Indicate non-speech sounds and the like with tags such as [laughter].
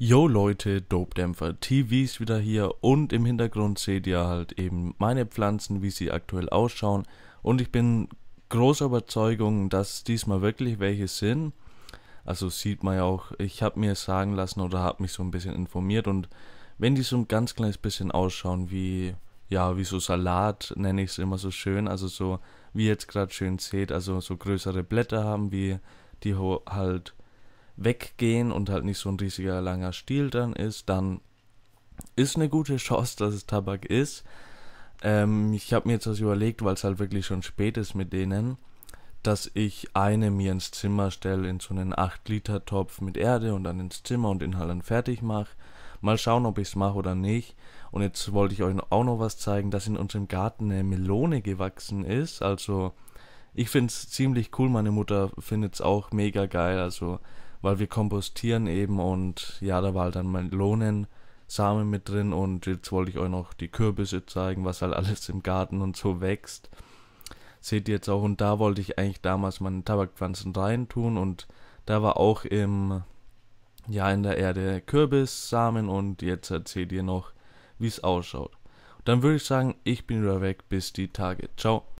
Yo Leute, Dope Dämpfer TV ist wieder hier und im Hintergrund seht ihr halt eben meine Pflanzen, wie sie aktuell ausschauen und ich bin großer Überzeugung, dass diesmal wirklich welche sind. Also sieht man ja auch, ich habe mir sagen lassen oder habe mich so ein bisschen informiert und wenn die so ein ganz kleines bisschen ausschauen wie, ja, wie so Salat, nenne ich es immer so schön, also so, wie ihr jetzt gerade schön seht, also so größere Blätter haben, wie die halt weggehen und halt nicht so ein riesiger langer Stiel dann ist, dann ist eine gute Chance, dass es Tabak ist. Ähm, ich habe mir jetzt was überlegt, weil es halt wirklich schon spät ist mit denen, dass ich eine mir ins Zimmer stelle, in so einen 8-Liter-Topf mit Erde und dann ins Zimmer und den halt dann fertig mache. Mal schauen, ob ich es mache oder nicht. Und jetzt wollte ich euch auch noch was zeigen, dass in unserem Garten eine Melone gewachsen ist. Also, ich finde es ziemlich cool. Meine Mutter findet es auch mega geil. Also, weil wir kompostieren eben und ja, da war halt dann Melonensamen mit drin und jetzt wollte ich euch noch die Kürbisse zeigen, was halt [laughs] alles im Garten und so wächst. Seht ihr jetzt auch und da wollte ich eigentlich damals meine Tabakpflanzen rein tun und da war auch im ja in der Erde Kürbissamen und jetzt erzählt ihr noch, wie es ausschaut. dann würde ich sagen, ich bin wieder weg, bis die Tage. Ciao.